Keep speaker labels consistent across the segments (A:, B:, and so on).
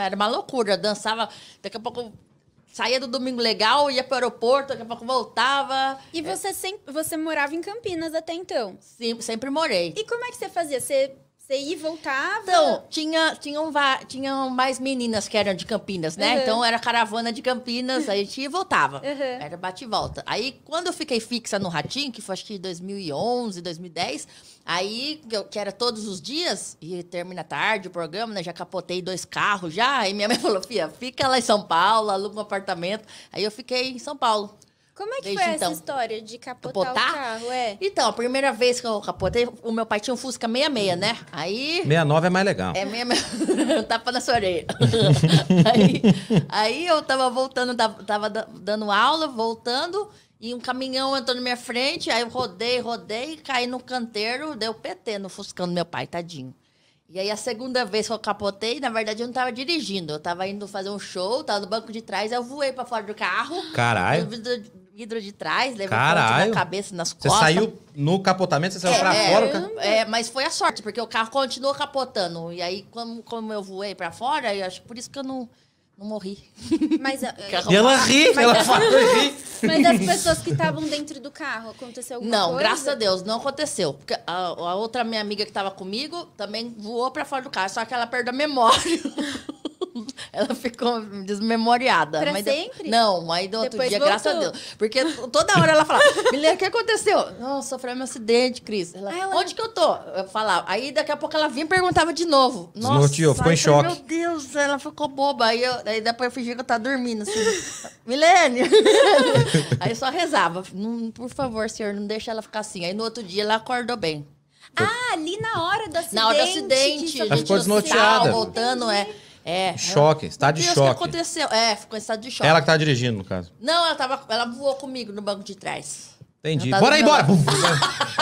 A: era uma loucura. Eu dançava, daqui a pouco saía do domingo legal, ia para o aeroporto, daqui a pouco voltava. E é. você sempre você morava em Campinas até então? Sim, sempre morei. E como é que você fazia? Você você ia e voltava? Então, tinha, tinham, tinham mais meninas que eram de Campinas, né? Uhum. Então era caravana de Campinas, a gente ia e voltava. Uhum. Era bate e volta. Aí quando eu fiquei fixa no Ratinho, que foi acho que 2011, 2010, aí que era todos os dias, e termina tarde o programa, né? Já capotei dois carros já. Aí minha mãe falou: Fia, fica lá em São Paulo, aluga um apartamento. Aí eu fiquei em São Paulo. Como é que Desde foi então, essa história de capotar, capotar, o carro? É. Então, a primeira vez que eu capotei, o meu pai tinha um Fusca 66, né? Aí... 69 é mais legal. É, 66... Tapa na sua orelha. aí, aí, eu tava voltando, tava, dando aula, voltando... E um caminhão entrou na minha frente, aí eu rodei, rodei, caí no canteiro, deu PT no Fuscão do meu pai, tadinho. E aí a segunda vez que eu capotei, na verdade eu não tava dirigindo, eu tava indo fazer um show, tava no banco de trás, aí eu voei para fora do carro. Caralho vidro de trás, levantou a na cabeça, nas costas. Você saiu no capotamento, você saiu é, pra é. fora? é, mas foi a sorte, porque o carro continuou capotando. E aí, como, como eu voei pra fora, eu acho por isso que eu não, não morri. Mas, é, é, e ela ri, mas, ela fala, ri. Mas as pessoas que estavam dentro do carro, aconteceu alguma não, coisa? Não, graças a Deus, não aconteceu. Porque a, a outra minha amiga que estava comigo também voou para fora do carro, só que ela perdeu a memória. ela ficou desmemoriada. Pra mas sempre? De... Não, aí do outro Depois dia, voltou. graças a Deus. Porque toda hora ela falava, Milena, o que aconteceu? Não, sofreu um acidente, Cris. Ela, ela... Onde que eu tô? Eu falava. Aí daqui a pouco ela vinha e perguntava de novo. Nossa, Desnorteou, ficou em choque. Meu Deus, ela ficou boba. Aí, eu, aí depois eu fingi que eu tava dormindo. Assim, Milene! aí só rezava. por favor, senhor, não deixa ela ficar assim. Aí no outro dia ela acordou bem. Ah, ali na hora do acidente. Na hora do acidente. Ela ficou desnorteada. Voltando, é. É. Choque, estado tá de choque. O que aconteceu? É, ficou em estado de choque. Ela que tá dirigindo, no caso. Não, ela, tava, ela voou comigo no banco de trás. Entendi. Tá bora aí, bora!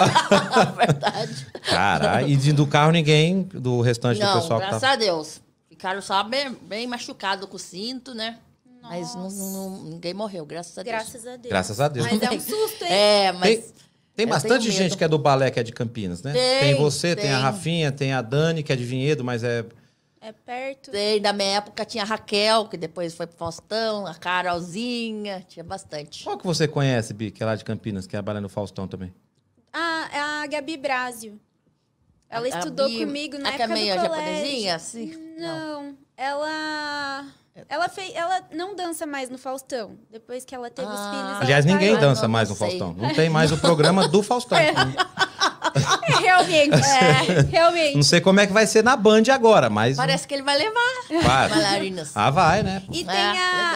A: Verdade. Caralho, e de, do carro ninguém, do restante não, do pessoal tá- graças que a Deus. Ficaram só bem, bem machucados com o cinto, né? Nossa. Mas não, não, ninguém morreu, graças a Deus. Graças a Deus. Graças a Deus. Mas é um é, susto, hein? É, mas... Tem, tem bastante gente que é do balé, que é de Campinas, né? Tem, tem você, tem. tem a Rafinha, tem a Dani, que é de Vinhedo, mas é é perto. Tem, da minha época tinha a Raquel, que depois foi pro Faustão, a Carolzinha, tinha bastante. Qual que você conhece, Bi, que é lá de Campinas, que trabalha no Faustão também? Ah, é a Gabi Brazio. Ela a, estudou comigo na a é é época do colégio. japonesinha? Sim. Não, não. ela... Ela, fez, ela não dança mais no Faustão, depois que ela teve ah, os filhos. Aliás, ninguém dança mais no Faustão. Não tem mais o programa do Faustão. É. Realmente. É, realmente. Não sei como é que vai ser na Band agora, mas. Parece que ele vai levar. Vai. Bailarinas. Ah, vai, né? E tem é. a,